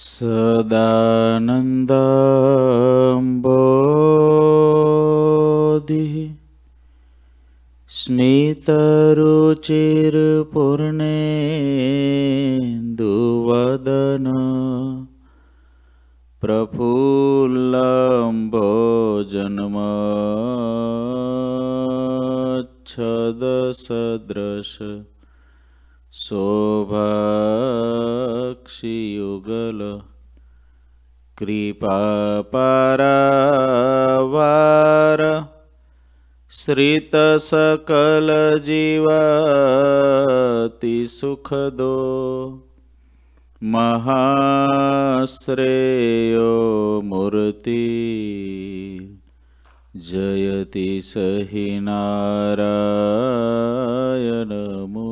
सदानन्दम्बोधिः स्मितरुचिरपूर्णेन्दुवदन प्रफुल्लाम्बो जन्मच्छदसदृश सोभक्षियुगल कृपापरावार पारा श्रितसकल सुखदो महाश्रेयो मूर्ति जयति सहि नारयनू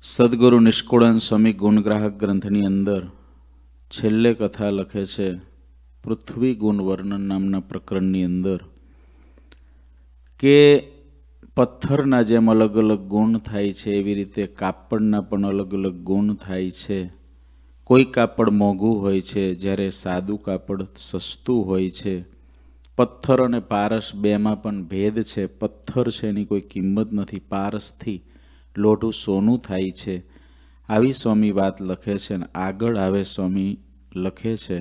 સદગુરુ નિષ્કુળાન સ્વામી ગુણગ્રાહક ગ્રંથની અંદર છેલ્લે કથા લખે છે પૃથ્વી ગુણવર્ણન નામના પ્રકરણની અંદર કે પથ્થરના જેમ અલગ અલગ ગુણ થાય છે એવી રીતે કાપડના પણ અલગ અલગ ગુણ થાય છે કોઈ કાપડ મોંઘું હોય છે જ્યારે સાદું કાપડ સસ્તું હોય છે પથ્થર અને પારસ બેમાં પણ ભેદ છે પથ્થર છે એની કોઈ કિંમત નથી પારસથી લોટું સોનું થાય છે આવી સ્વામી વાત લખે છે અને આગળ આવે સ્વામી લખે છે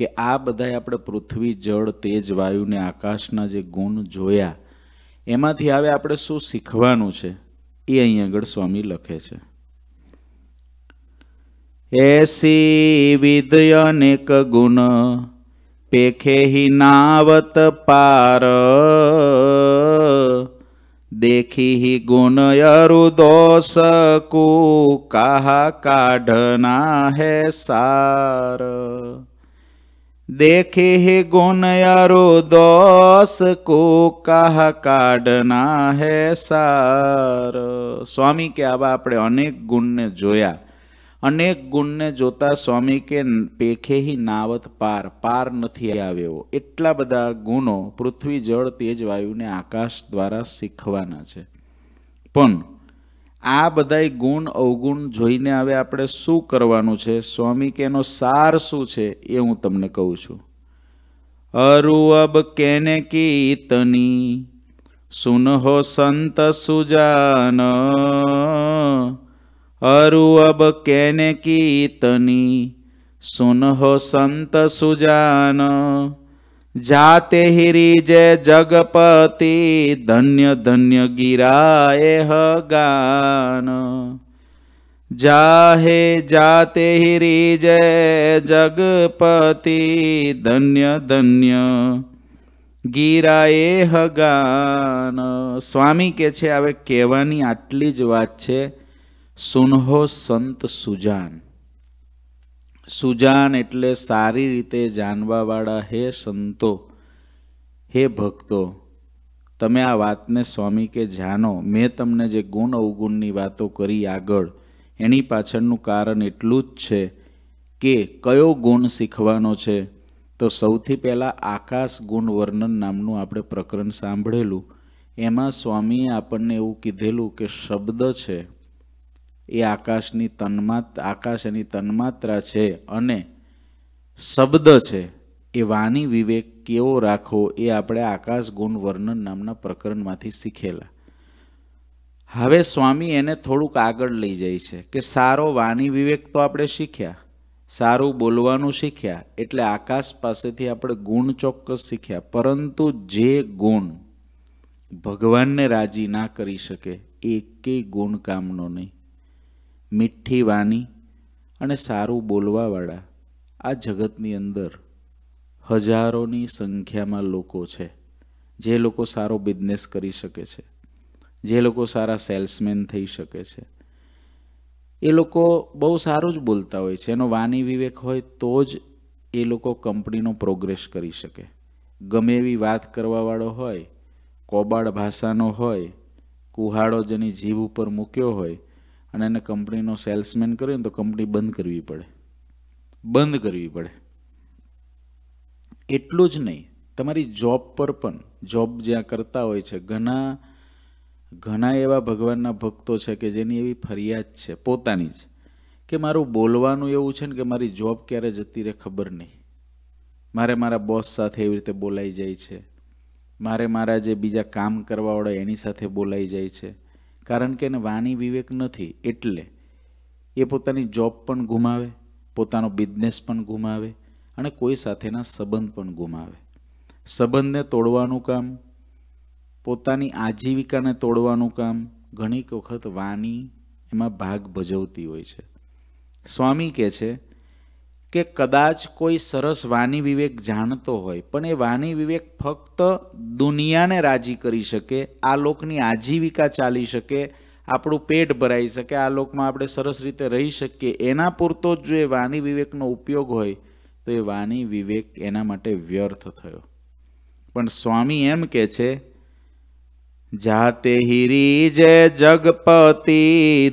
કે આ બધા આપણે પૃથ્વી જળ તેજ વાયુને આકાશના જે ગુણ જોયા એમાંથી હવે આપણે શું શીખવાનું છે એ અહીં આગળ સ્વામી લખે છે એસી વિદ અનેક ગુણ પેખે હિનાવત પાર देखी गुणयरु दोष को कहा काढ़ना है सार देखी गुणयरु दोष को कहा કાઢના હે સાર સ્વામી કે આવા આપણે અનેક ગુણને જોયા અનેક ગુણને જોતા સ્વામી કે પેખેહી નાવત પાર પાર નથી આવ્યો એટલા બધા ગુણો પૃથ્વી જળ તેજ વાયુને આકાશ દ્વારા શીખવાના છે પણ આ બધાય ગુણ અવગુણ જોઈને હવે આપણે શું કરવાનું છે સ્વામી કે એનો સાર શું છે એ હું તમને કહું છું અરુ અબ કેને કીતની સુનહો સંત સુજાન અરુ અબ કેને કીતની સુનહો સંત સુજાન જાતે હિરી જય જગપતિ ધન્ય ધન્ય ગિરાએ હગાન જાહે જાતે હિરી જય જગપતિ ધન્ય ધન્ય ગીરાએ હગાન સ્વામી કે છે હવે કહેવાની આટલી જ વાત છે સુનહો સંત સુજાન સુજાન એટલે સારી રીતે જાણવાવાળા હે સંતો હે ભક્તો તમે આ વાતને સ્વામી કે જાણો મેં તમને જે ગુણ અવગુણની વાતો કરી આગળ એની પાછળનું કારણ એટલું જ છે કે કયો ગુણ શીખવાનો છે તો સૌથી પહેલાં આકાશ ગુણ વર્ણન નામનું આપણે પ્રકરણ સાંભળેલું એમાં સ્વામીએ આપણને એવું કીધેલું કે શબ્દ છે એ આકાશની તન્માત આકાશ એની તન્માત્રા છે અને શબ્દ છે એ વાણી વિવેક કેવો રાખવો એ આપણે આકાશ ગુણ વર્ણન નામના પ્રકરણમાંથી શીખેલા હવે સ્વામી એને થોડુંક આગળ લઈ જાય છે કે સારો વાણી વિવેક તો આપણે શીખ્યા સારું બોલવાનું શીખ્યા એટલે આકાશ પાસેથી આપણે ગુણ ચોક્કસ શીખ્યા પરંતુ જે ગુણ ભગવાનને રાજી ના કરી શકે એકેય ગુણ કામનો નહીં મીઠી વાણી અને સારું બોલવાવાળા આ જગતની અંદર હજારોની સંખ્યામાં લોકો છે જે લોકો સારો બિઝનેસ કરી શકે છે જે લોકો સારા સેલ્સમેન થઈ શકે છે એ લોકો બહુ સારું જ બોલતા હોય છે એનો વાની વિવેક હોય તો જ એ લોકો કંપનીનો પ્રોગ્રેસ કરી શકે ગમે એવી વાત કરવાવાળો હોય કોબાળ ભાષાનો હોય કુહાડો જેની જીભ ઉપર મૂક્યો હોય અને એને કંપનીનો સેલ્સમેન કર્યો ને તો કંપની બંધ કરવી પડે બંધ કરવી પડે એટલું જ નહીં તમારી જોબ પર પણ જોબ જ્યાં કરતા હોય છે ઘણા ઘણા એવા ભગવાનના ભક્તો છે કે જેની એવી ફરિયાદ છે પોતાની જ કે મારું બોલવાનું એવું છે ને કે મારી જોબ ક્યારે જતી રહે ખબર નહીં મારે મારા બોસ સાથે એવી રીતે બોલાઈ જાય છે મારે મારા જે બીજા કામ કરવાવાળા એની સાથે બોલાઈ જાય છે કારણ કે એને વાણી વિવેક નથી એટલે એ પોતાની જોબ પણ ગુમાવે પોતાનો બિઝનેસ પણ ગુમાવે અને કોઈ સાથેના સંબંધ પણ ગુમાવે સંબંધને તોડવાનું કામ પોતાની આજીવિકાને તોડવાનું કામ ઘણી વખત વાણી એમાં ભાગ ભજવતી હોય છે સ્વામી કહે છે કે કદાચ કોઈ સરસ વાની વિવેક જાણતો હોય પણ એ વાની વિવેક ફક્ત દુનિયાને રાજી કરી શકે આ લોકની આજીવિકા ચાલી શકે આપણું પેટ ભરાઈ શકે આ લોકમાં આપણે સરસ રીતે રહી શકીએ એના પૂરતો જ જો એ વાની વિવેકનો ઉપયોગ હોય તો એ વાની વિવેક એના માટે વ્યર્થ થયો પણ સ્વામી એમ કહે છે જાતે હિરી જે જગપતિ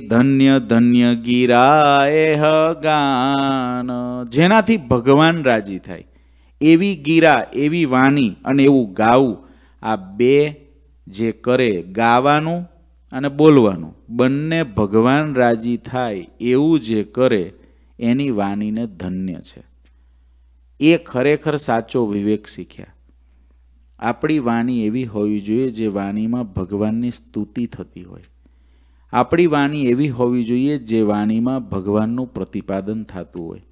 ધન્ય ધન્ય ગીરાએ હગાન જેનાથી ભગવાન રાજી થાય એવી ગીરા એવી વાણી અને એવું ગાવું આ બે જે કરે ગાવાનું અને બોલવાનું બંને ભગવાન રાજી થાય એવું જે કરે એની વાણીને ધન્ય છે એ ખરેખર સાચો વિવેક શીખ્યા આપણી વાણી એવી હોવી જોઈએ જે વાણીમાં ભગવાનની સ્તુતિ થતી હોય આપણી વાણી એવી હોવી જોઈએ જે વાણીમાં ભગવાનનું પ્રતિપાદન થતું હોય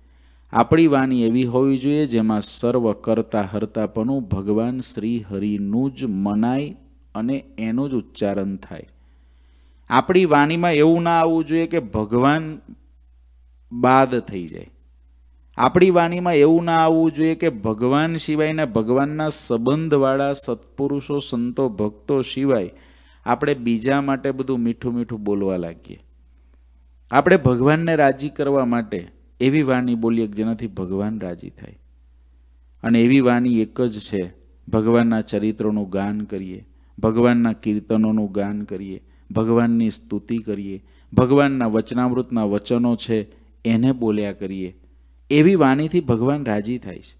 આપણી વાણી એવી હોવી જોઈએ જેમાં સર્વ કરતા હરતાપણું ભગવાન શ્રી હરિનું જ મનાય અને એનું જ ઉચ્ચારણ થાય આપણી વાણીમાં એવું ના આવવું જોઈએ કે ભગવાન બાદ થઈ જાય આપણી વાણીમાં એવું ના આવવું જોઈએ કે ભગવાન સિવાયના ભગવાનના સંબંધવાળા સત્પુરુષો સંતો ભક્તો સિવાય આપણે બીજા માટે બધું મીઠું મીઠું બોલવા લાગીએ આપણે ભગવાનને રાજી કરવા માટે એવી વાણી બોલીએ કે જેનાથી ભગવાન રાજી થાય અને એવી વાણી એક જ છે ભગવાનના ચરિત્રોનું ગાન કરીએ ભગવાનના કીર્તનોનું ગાન કરીએ ભગવાનની સ્તુતિ કરીએ ભગવાનના વચનામૃતના વચનો છે એને બોલ્યા કરીએ એવી વાણીથી ભગવાન રાજી થાય છે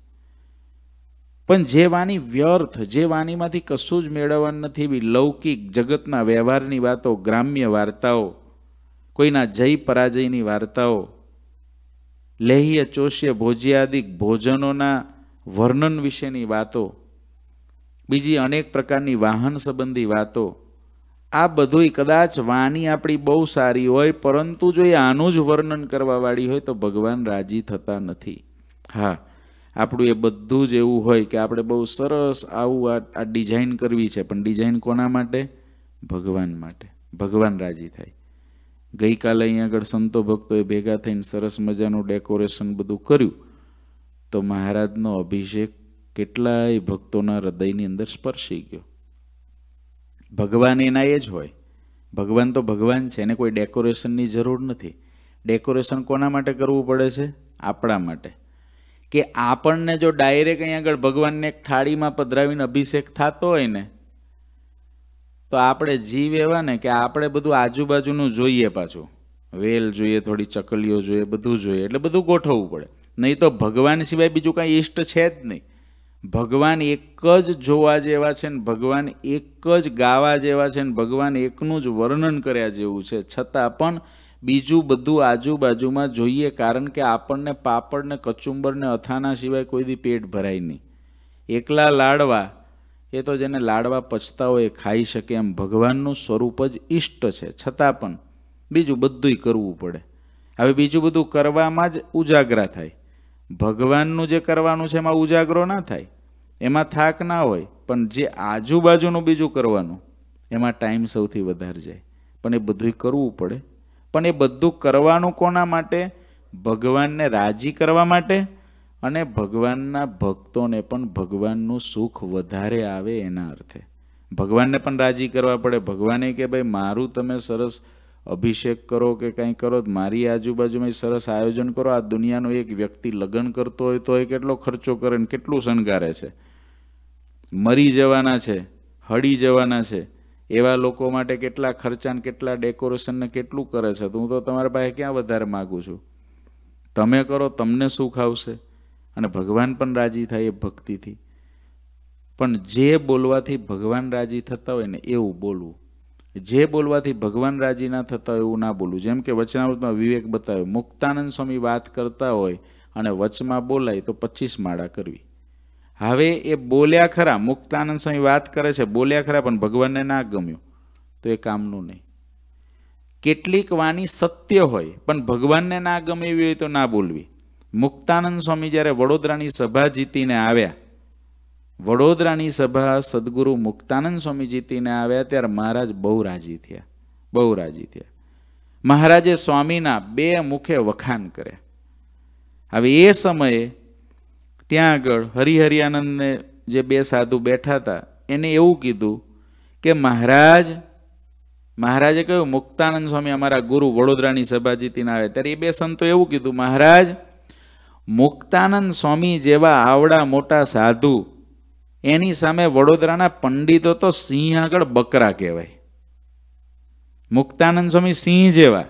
પણ જે વાણી વ્યર્થ જે વાણીમાંથી કશું જ મેળવવાનું નથી એવી લૌકિક જગતના વ્યવહારની વાતો ગ્રામ્ય વાર્તાઓ કોઈના જય પરાજયની વાર્તાઓ લેહ્ય ચોષ્ય ભોજ્યાદિક ભોજનોના વર્ણન વિશેની વાતો બીજી અનેક પ્રકારની વાહન સંબંધી વાતો આ બધું કદાચ વાણી આપણી બહુ સારી હોય પરંતુ જો એ આનું જ વર્ણન કરવાવાળી હોય તો ભગવાન રાજી થતા નથી હા આપણું એ બધું જ એવું હોય કે આપણે બહુ સરસ આવું આ ડિઝાઇન કરવી છે પણ ડિઝાઇન કોના માટે ભગવાન માટે ભગવાન રાજી થાય ગઈકાલે અહીં આગળ સંતો ભક્તોએ ભેગા થઈને સરસ મજાનું ડેકોરેશન બધું કર્યું તો મહારાજનો અભિષેક કેટલાય ભક્તોના હૃદયની અંદર સ્પર્શી ગયો ભગવાન એના એ જ હોય ભગવાન તો ભગવાન છે એને કોઈ ડેકોરેશનની જરૂર નથી ડેકોરેશન કોના માટે કરવું પડે છે આપણા માટે કે આપણને જો ડાયરેક્ટ અહીં આગળ ભગવાનને એક થાળીમાં પધરાવીને અભિષેક થતો હોય ને તો આપણે જીવ એવા ને કે આપણે બધું આજુબાજુનું જોઈએ પાછું વેલ જોઈએ થોડી ચકલીઓ જોઈએ બધું જોઈએ એટલે બધું ગોઠવવું પડે નહીં તો ભગવાન સિવાય બીજું કાંઈ ઈષ્ટ છે જ નહીં ભગવાન એક જ જોવા જેવા છે ને ભગવાન એક જ ગાવા જેવા છે ને ભગવાન એકનું જ વર્ણન કર્યા જેવું છે છતાં પણ બીજું બધું આજુબાજુમાં જોઈએ કારણ કે આપણને પાપડને કચુંબરને અથાના સિવાય કોઈ દી પેટ ભરાય નહીં એકલા લાડવા એ તો જેને લાડવા પચતા હોય એ ખાઈ શકે એમ ભગવાનનું સ્વરૂપ જ ઈષ્ટ છે છતાં પણ બીજું બધુંય કરવું પડે હવે બીજું બધું કરવામાં જ ઉજાગરા થાય ભગવાનનું જે કરવાનું છે એમાં ઉજાગરો ના થાય એમાં થાક ના હોય પણ જે આજુબાજુનું બીજું કરવાનું એમાં ટાઈમ સૌથી વધારે જાય પણ એ બધું કરવું પડે પણ એ બધું કરવાનું કોના માટે ભગવાનને રાજી કરવા માટે અને ભગવાનના ભક્તોને પણ ભગવાનનું સુખ વધારે આવે એના અર્થે ભગવાનને પણ રાજી કરવા પડે ભગવાને કે ભાઈ મારું તમે સરસ અભિષેક કરો કે કંઈ કરો મારી આજુબાજુમાં સરસ આયોજન કરો આ દુનિયાનો એક વ્યક્તિ લગ્ન કરતો હોય તો એ કેટલો ખર્ચો કરે ને કેટલું શણગારે છે મરી જવાના છે હળી જવાના છે એવા લોકો માટે કેટલા ખર્ચાને કેટલા ડેકોરેશનને કેટલું કરે છે તો હું તો તમારા પાસે ક્યાં વધારે માગું છું તમે કરો તમને સુખ આવશે અને ભગવાન પણ રાજી થાય એ ભક્તિથી પણ જે બોલવાથી ભગવાન રાજી થતા હોય ને એવું બોલવું જે બોલવાથી ભગવાન રાજી ના થતા હોય એવું ના બોલવું જેમ કે વચનાવૃતમાં વિવેક બતાવ્યો મુક્તાનંદ સ્વામી વાત કરતા હોય અને વચમાં બોલાય તો પચીસ માળા કરવી હવે એ બોલ્યા ખરા મુક્તાનંદ સ્વામી વાત કરે છે બોલ્યા ખરા પણ ભગવાનને ના ગમ્યું તો એ કામનું નહીં કેટલીક વાણી સત્ય હોય પણ ભગવાનને ના ગમે એવી હોય તો ના બોલવી મુક્તાનંદ સ્વામી જ્યારે વડોદરાની સભા જીતીને આવ્યા વડોદરાની સભા સદગુરુ મુક્તાનંદ સ્વામી જીતીને આવ્યા ત્યારે મહારાજ બહુ રાજી થયા બહુ રાજી થયા મહારાજે સ્વામીના બે મુખે વખાણ કર્યા હવે એ સમયે ત્યાં આગળ હરિહરિયાનંદને જે બે સાધુ બેઠા હતા એને એવું કીધું કે મહારાજ મહારાજે કહ્યું મુક્તાનંદ સ્વામી અમારા ગુરુ વડોદરાની સભા જીતીને આવે ત્યારે એ બે સંતો એવું કીધું મહારાજ મુક્તાનંદ સ્વામી જેવા આવડા મોટા સાધુ એની સામે વડોદરાના પંડિતો તો સિંહ આગળ બકરા કહેવાય મુક્તાનંદ સ્વામી સિંહ જેવા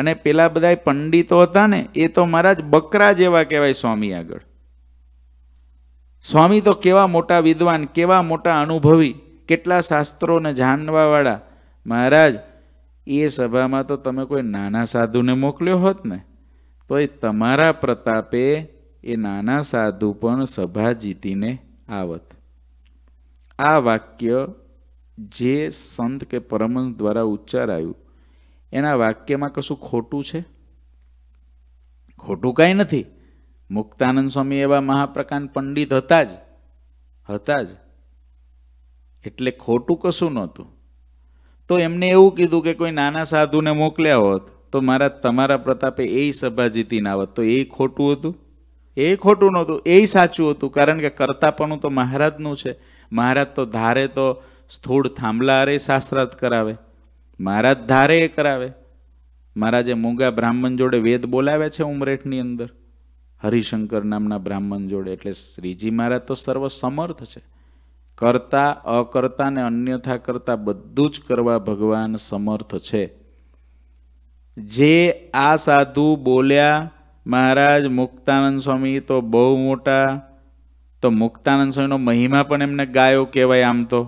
અને પેલા બધા પંડિતો હતા ને એ તો મહારાજ બકરા જેવા કહેવાય સ્વામી આગળ સ્વામી તો કેવા મોટા વિદ્વાન કેવા મોટા અનુભવી કેટલા શાસ્ત્રોને જાણવાવાળા મહારાજ એ સભામાં તો તમે કોઈ નાના સાધુને મોકલ્યો હોત ને તો એ તમારા પ્રતાપે એ નાના સાધુ પણ સભા જીતીને આવત આ વાક્ય જે સંત કે પરમંશ દ્વારા ઉચ્ચારાયું એના વાક્યમાં કશું ખોટું છે ખોટું કાંઈ નથી મુક્તાનંદ સ્વામી એવા મહાપ્રકાંડ પંડિત હતા જ હતા જ એટલે ખોટું કશું નહોતું તો એમને એવું કીધું કે કોઈ નાના સાધુને મોકલ્યા હોત તો મારા તમારા પ્રતાપે એ સભા જીતીને આવત તો એ ખોટું હતું એ ખોટું નહોતું એ સાચું હતું કારણ કે કરતાપણું તો મહારાજનું છે મહારાજ તો ધારે તો સ્થૂળ થાંભલા અરે શાસ્ત્રાર્થ કરાવે મહારાજ ધારે એ કરાવે મહારાજે મૂંગા બ્રાહ્મણ જોડે વેદ બોલાવ્યા છે ઉમરેઠની અંદર હરિશંકર નામના બ્રાહ્મણ જોડે એટલે શ્રીજી મહારાજ તો સર્વ સમર્થ છે કરતા અકર્તા ને અન્યથા કરતા બધું જ કરવા ભગવાન સમર્થ છે જે આ સાધુ બોલ્યા મહારાજ મુક્તાનંદ સ્વામી તો બહુ મોટા તો મુક્તાનંદ સ્વામીનો મહિમા પણ એમને ગાયો કહેવાય આમ તો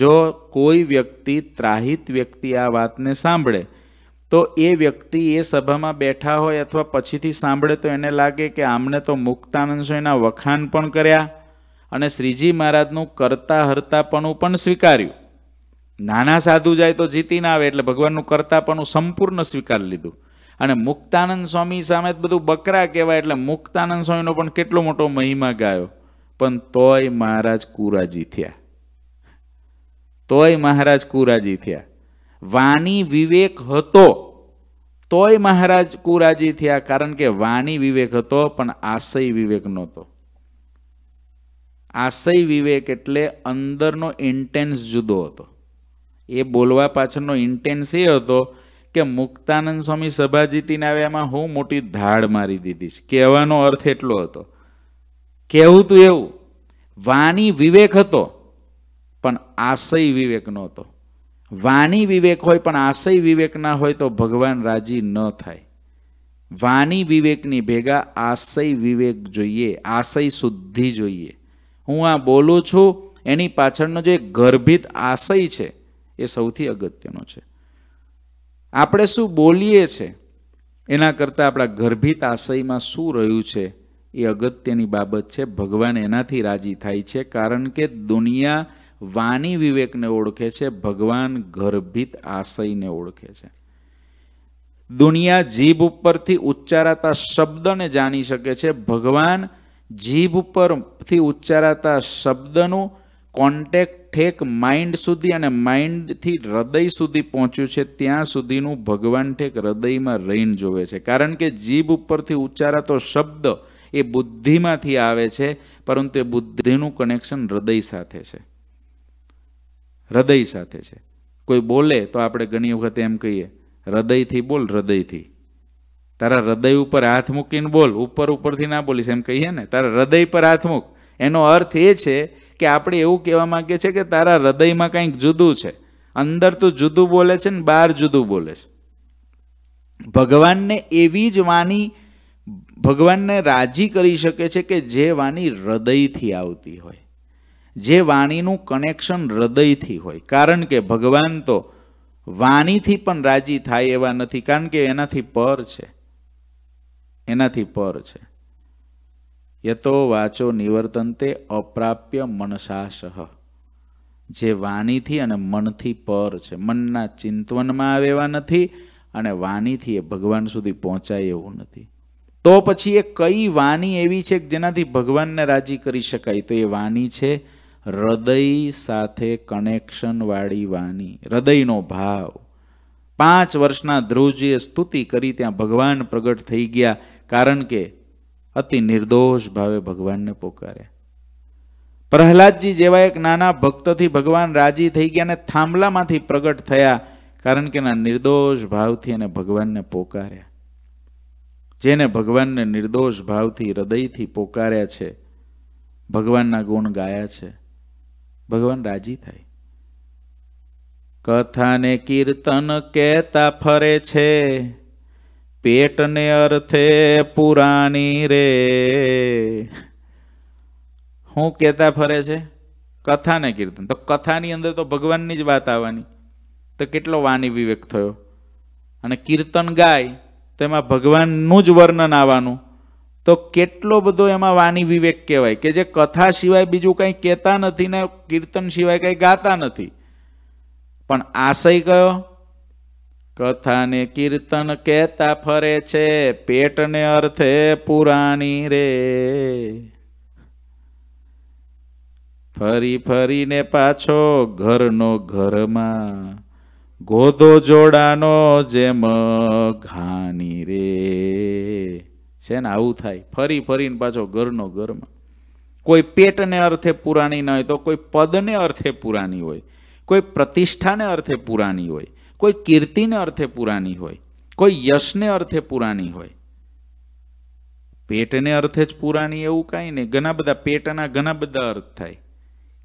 જો કોઈ વ્યક્તિ ત્રાહિત વ્યક્તિ આ વાતને સાંભળે તો એ વ્યક્તિ એ સભામાં બેઠા હોય અથવા પછીથી સાંભળે તો એને લાગે કે આમને તો મુક્તાનંદ સ્વામીના વખાણ પણ કર્યા અને શ્રીજી મહારાજનું કરતા હરતાપણું પણ સ્વીકાર્યું નાના સાધુ જાય તો જીતી ના આવે એટલે ભગવાનનું કરતાપણું સંપૂર્ણ સ્વીકાર લીધું અને મુક્તાનંદ સ્વામી સામે બધું બકરા કહેવાય એટલે મુક્તાનંદ સ્વામીનો પણ કેટલો મોટો મહિમા ગાયો પણ તોય મહારાજ કુરાજી થયા તોય મહારાજ કુરાજી થયા વાણી વિવેક હતો તોય મહારાજ કુરાજી થયા કારણ કે વાણી વિવેક હતો પણ આશય વિવેક નહોતો આશય વિવેક એટલે અંદરનો ઇન્ટેન્સ જુદો હતો એ બોલવા પાછળનો ઇન્ટેન્સ એ હતો કે મુક્તાનંદ સ્વામી સભા જીતીને આવ્યામાં હું મોટી ધાડ મારી દીધી છે કહેવાનો અર્થ એટલો હતો કહેવું તું એવું વાણી વિવેક હતો પણ આશય વિવેક નહોતો વાની વિવેક હોય પણ આશય વિવેક ના હોય તો ભગવાન રાજી ન થાય વાની વિવેકની ભેગા આશય વિવેક જોઈએ આશય શુદ્ધિ જોઈએ હું આ બોલું છું એની પાછળનો જે ગર્ભિત આશય છે એ સૌથી અગત્યનો છે આપણે શું બોલીએ છે એના કરતાં આપણા ગર્ભિત આશયમાં શું રહ્યું છે એ અગત્યની બાબત છે ભગવાન એનાથી રાજી થાય છે કારણ કે દુનિયા વાણી વિવેકને ઓળખે છે ભગવાન ગર્ભિત આશયને ઓળખે છે દુનિયા જીભ ઉપરથી ઉચ્ચારાતા શબ્દને જાણી શકે છે ભગવાન જીભ ઉપરથી ઉચ્ચારાતા શબ્દનું કોન્ટેક ઠેક માઇન્ડ સુધી અને માઇન્ડથી હૃદય સુધી પહોંચ્યું છે ત્યાં સુધીનું ભગવાન ઠેક હૃદયમાં રહીને જોવે છે કારણ કે જીભ ઉપરથી ઉચ્ચારાતો શબ્દ એ બુદ્ધિમાંથી આવે છે પરંતુ એ બુદ્ધિનું કનેક્શન હૃદય સાથે છે હૃદય સાથે છે કોઈ બોલે તો આપણે ઘણી વખત એમ કહીએ હૃદયથી બોલ હૃદયથી તારા હૃદય ઉપર હાથ મૂકીને બોલ ઉપર ઉપરથી ના બોલીશ એમ કહીએ ને તારા હૃદય પર હાથ મૂક એનો અર્થ એ છે કે આપણે એવું કહેવા માગીએ છીએ કે તારા હૃદયમાં કંઈક જુદું છે અંદર તું જુદું બોલે છે ને બહાર જુદું બોલે છે ભગવાનને એવી જ વાણી ભગવાનને રાજી કરી શકે છે કે જે વાણી હૃદયથી આવતી હોય જે વાણીનું કનેક્શન હૃદયથી હોય કારણ કે ભગવાન તો વાણીથી પણ રાજી થાય એવા નથી કારણ કે એનાથી પર છે એનાથી પર છે યતો વાચો નિવર્તનતે અપ્રાપ્ય મનસાસહ જે વાણીથી અને મનથી પર છે મનના ચિંતવનમાં આવે એવા નથી અને વાણીથી એ ભગવાન સુધી પહોંચાય એવું નથી તો પછી એ કઈ વાણી એવી છે કે જેનાથી ભગવાનને રાજી કરી શકાય તો એ વાણી છે હૃદય સાથે કનેક્શન વાળી વાણી હૃદયનો ભાવ પાંચ વર્ષના ધ્રુવજીએ સ્તુતિ કરી ત્યાં ભગવાન પ્રગટ થઈ ગયા કારણ કે અતિ નિર્દોષ ભાવે ભગવાનને પોકાર્યા પ્રહલાદજી જેવા એક નાના ભક્તથી ભગવાન રાજી થઈ ગયા અને થાંભલામાંથી પ્રગટ થયા કારણ કે એના નિર્દોષ ભાવથી એને ભગવાનને પોકાર્યા જેને ભગવાનને નિર્દોષ ભાવથી હૃદયથી પોકાર્યા છે ભગવાનના ગુણ ગાયા છે ભગવાન રાજી થાય કથાને કીર્તન કહેતા ફરે છે પેટને અર્થે પુરાણી રે શું કહેતા ફરે છે કથાને કીર્તન તો કથાની અંદર તો ભગવાનની જ વાત આવવાની તો કેટલો વાની વિવેક થયો અને કીર્તન ગાય તો એમાં ભગવાનનું જ વર્ણન આવવાનું તો કેટલો બધો એમાં વાણી વિવેક કહેવાય કે જે કથા સિવાય બીજું કંઈ કહેતા નથી ને કીર્તન સિવાય કંઈ ગાતા નથી પણ આશય કયો કથાને કીર્તન કહેતા ફરે છે પેટને અર્થે પુરાણી રે ફરી ફરીને પાછો ઘરનો ઘરમાં ગોધો જોડાનો જેમ ઘાની રે છે ને આવું થાય ફરી ફરીને પાછો ઘરનો ઘરમાં કોઈ પેટને અર્થે પુરાણી ન હોય તો કોઈ પદને અર્થે પુરાણી હોય કોઈ પ્રતિષ્ઠાને અર્થે પુરાણી હોય કોઈ કીર્તિને અર્થે પુરાણી હોય કોઈ યશને અર્થે પુરાણી હોય પેટને અર્થે જ પુરાણી એવું કાંઈ નહીં ઘણા બધા પેટના ઘણા બધા અર્થ થાય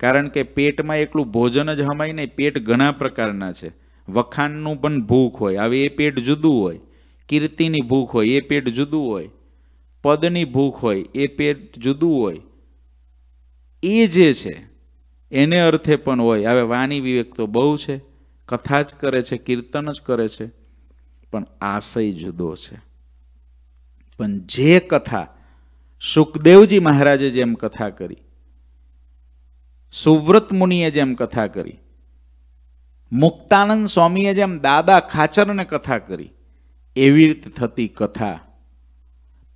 કારણ કે પેટમાં એકલું ભોજન જ હમાય નહીં પેટ ઘણા પ્રકારના છે વખાણનું પણ ભૂખ હોય હવે એ પેટ જુદું હોય કીર્તિની ભૂખ હોય એ પેટ જુદું હોય પદની ભૂખ હોય એ પેટ જુદું હોય એ જે છે એને અર્થે પણ હોય હવે વાણી વિવેક તો બહુ છે કથા જ કરે છે કીર્તન જ કરે છે પણ આશય જુદો છે પણ જે કથા સુખદેવજી મહારાજે જેમ કથા કરી સુવ્રત મુનિએ જેમ કથા કરી મુક્તાનંદ સ્વામીએ જેમ દાદા ખાચરને કથા કરી એવી રીતે થતી કથા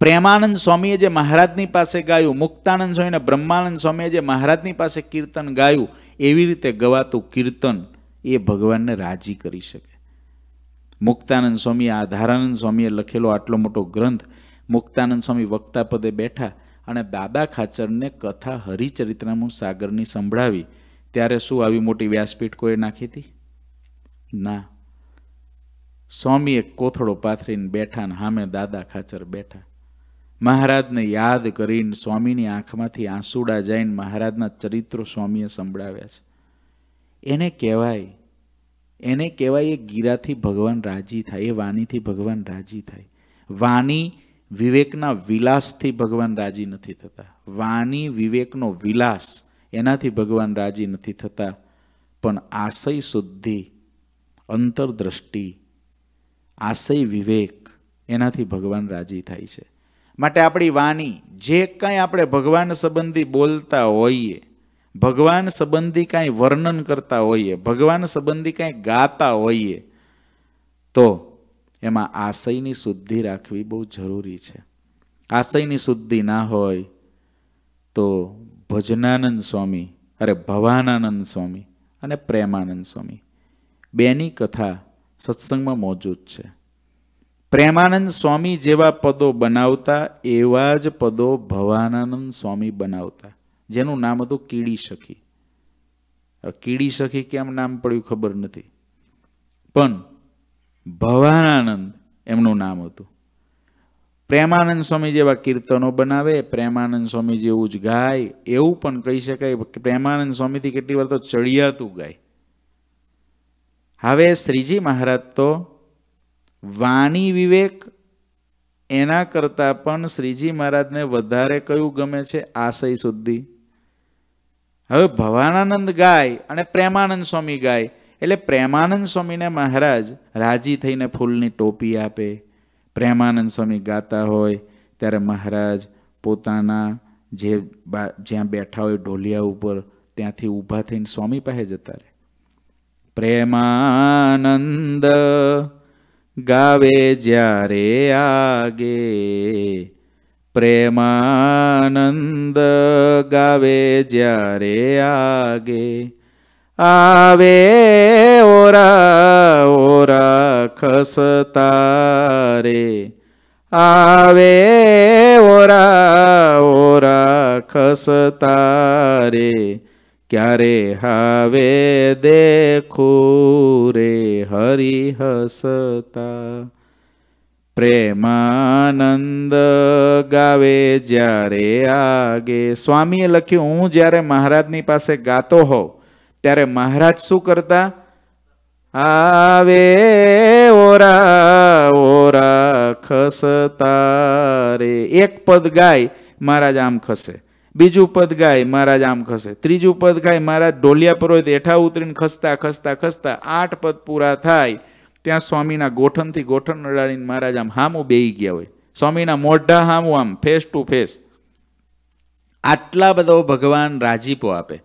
પ્રેમાનંદ સ્વામીએ જે મહારાજની પાસે ગાયું મુક્તાનંદ સ્વામી અને બ્રહ્માનંદ સ્વામીએ જે મહારાજની પાસે કીર્તન ગાયું એવી રીતે ગવાતું કીર્તન એ ભગવાનને રાજી કરી શકે મુક્તાનંદ સ્વામીએ આધારાનંદ સ્વામીએ લખેલો આટલો મોટો ગ્રંથ મુક્તાનંદ સ્વામી વક્તા પદે બેઠા અને દાદા ખાચરને કથા હરિચરિત્રામૃત સાગરની સંભળાવી ત્યારે શું આવી મોટી વ્યાસપીઠ કોઈ નાખી હતી ના સ્વામીએ કોથળો પાથરીને બેઠા ને સામે દાદા ખાચર બેઠા મહારાજને યાદ કરીને સ્વામીની આંખમાંથી આંસુડા જઈને મહારાજના ચરિત્રો સ્વામીએ સંભળાવ્યા છે એને કહેવાય એને કહેવાય એ ગીરાથી ભગવાન રાજી થાય એ વાણીથી ભગવાન રાજી થાય વાણી વિવેકના વિલાસથી ભગવાન રાજી નથી થતા વાણી વિવેકનો વિલાસ એનાથી ભગવાન રાજી નથી થતા પણ આશય શુદ્ધિ અંતરદ્રષ્ટિ આશય વિવેક એનાથી ભગવાન રાજી થાય છે માટે આપણી વાણી જે કાંઈ આપણે ભગવાન સંબંધી બોલતા હોઈએ ભગવાન સંબંધી કાંઈ વર્ણન કરતા હોઈએ ભગવાન સંબંધી કાંઈ ગાતા હોઈએ તો એમાં આશયની શુદ્ધિ રાખવી બહુ જરૂરી છે આશયની શુદ્ધિ ના હોય તો ભજનાનંદ સ્વામી અરે ભવાનાનંદ સ્વામી અને પ્રેમાનંદ સ્વામી બેની કથા સત્સંગમાં મોજૂદ છે પ્રેમાનંદ સ્વામી જેવા પદો બનાવતા એવા જ પદો ભવાનાનંદ સ્વામી બનાવતા જેનું નામ હતું કીડી સખી કીડી સખી કેમ નામ પડ્યું ખબર નથી પણ ભવાનાનંદ એમનું નામ હતું પ્રેમાનંદ સ્વામી જેવા કીર્તનો બનાવે પ્રેમાનંદ સ્વામી જેવું જ ગાય એવું પણ કહી શકાય પ્રેમાનંદ સ્વામીથી કેટલી વાર તો ચડિયાતું ગાય હવે શ્રીજી મહારાજ તો વાણી વિવેક એના કરતાં પણ શ્રીજી મહારાજને વધારે કયું ગમે છે આશય શુદ્ધિ હવે ભવાનાનંદ ગાય અને પ્રેમાનંદ સ્વામી ગાય એટલે પ્રેમાનંદ સ્વામીને મહારાજ રાજી થઈને ફૂલની ટોપી આપે પ્રેમાનંદ સ્વામી ગાતા હોય ત્યારે મહારાજ પોતાના જે જ્યાં બેઠા હોય ઢોલિયા ઉપર ત્યાંથી ઊભા થઈને સ્વામી પાસે જતા રહે પ્રેમાનંદ ગાવે જ્યારે આગે પ્રેમાનંદ ગાવે જ્યારે આગે આવે ઓરા ઓરા ખસતા રે આવે ઓરા ઓરા ખસતા રે क्या रे हावे देखो रे हरि हसता प्रेम आनंद गावे जरे आगे स्वामी લખ્યું જરે મહારાજની પાસે ગાતો હો ત્યારે મહારાજ શું કરતા આવે ઓરા ઓરા ખસતા રે એક પદ ગાય મહારાજ આમ ખસે બીજું પદ ગાય મહારાજ આમ ખસે ત્રીજું પદ ગાય મહારાજ ઢોલિયા પરોહિત એઠા ઉતરીને ખસતા ખસતા ખસતા આઠ પદ પૂરા થાય ત્યાં સ્વામીના ગોઠણથી ગોઠણ નડાડીને મહારાજ આમ હામું બેહી ગયા હોય સ્વામીના મોઢા હામું આમ ફેસ ટુ ફેસ આટલા બધો ભગવાન રાજીપો આપે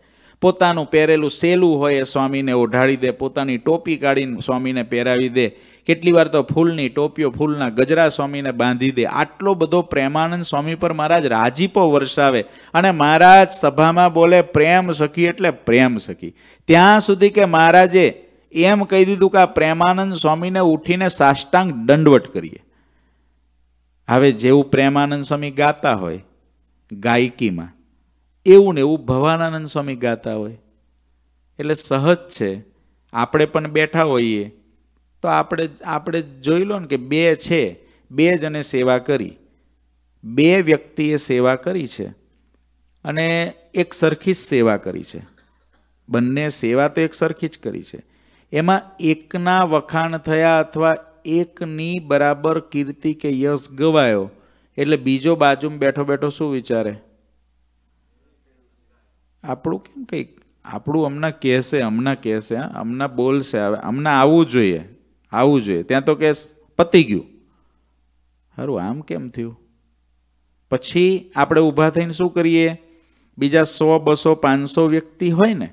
પોતાનું પહેરેલું સેલું હોય એ સ્વામીને ઓઢાડી દે પોતાની ટોપી કાઢીને સ્વામીને પહેરાવી દે કેટલી વાર તો ફૂલની ટોપીઓ ફૂલના ગજરા સ્વામીને બાંધી દે આટલો બધો પ્રેમાનંદ સ્વામી પર મહારાજ રાજીપો વરસાવે અને મહારાજ સભામાં બોલે પ્રેમ સખી એટલે પ્રેમ સખી ત્યાં સુધી કે મહારાજે એમ કહી દીધું કે આ પ્રેમાનંદ સ્વામીને ઉઠીને સાષ્ટાંગ દંડવટ કરીએ હવે જેવું પ્રેમાનંદ સ્વામી ગાતા હોય ગાયકીમાં એવું ને એવું ભવાનાનંદ સ્વામી ગાતા હોય એટલે સહજ છે આપણે પણ બેઠા હોઈએ તો આપણે આપણે જોઈ લો ને કે બે છે બે જણે સેવા કરી બે વ્યક્તિએ સેવા કરી છે અને એક સરખી જ સેવા કરી છે બંને સેવા તો એક સરખી જ કરી છે એમાં એકના વખાણ થયા અથવા એકની બરાબર કીર્તિ કે યશ ગવાયો એટલે બીજો બાજુમાં બેઠો બેઠો શું વિચારે આપણું કેમ કંઈક આપણું હમણાં કહેશે હમણાં કહેશે હા હમણાં બોલશે હવે હમણાં આવવું જોઈએ આવવું જોઈએ ત્યાં તો કેસ પતી ગયું સારું આમ કેમ થયું પછી આપણે ઊભા થઈને શું કરીએ બીજા સો બસો પાંચસો વ્યક્તિ હોય ને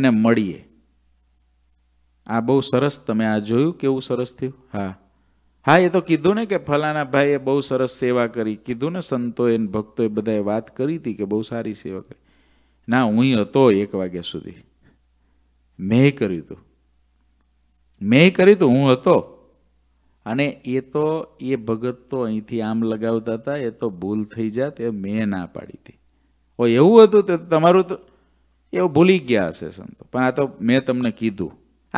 એને મળીએ આ બહુ સરસ તમે આ જોયું કેવું સરસ થયું હા હા એ તો કીધું ને કે ફલાના ભાઈએ બહુ સરસ સેવા કરી કીધું ને સંતોએ ભક્તોએ બધાએ વાત કરી હતી કે બહુ સારી સેવા કરી ના હું હતો એક વાગ્યા સુધી મેં કર્યું હતું મેં કર્યું તો હું હતો અને એ તો એ ભગત તો અહીંથી આમ લગાવતા હતા એ તો ભૂલ થઈ જાત એ મેં ના પાડી હતી ઓ એવું હતું તો તમારું તો એવું ભૂલી ગયા હશે સંતો પણ આ તો મેં તમને કીધું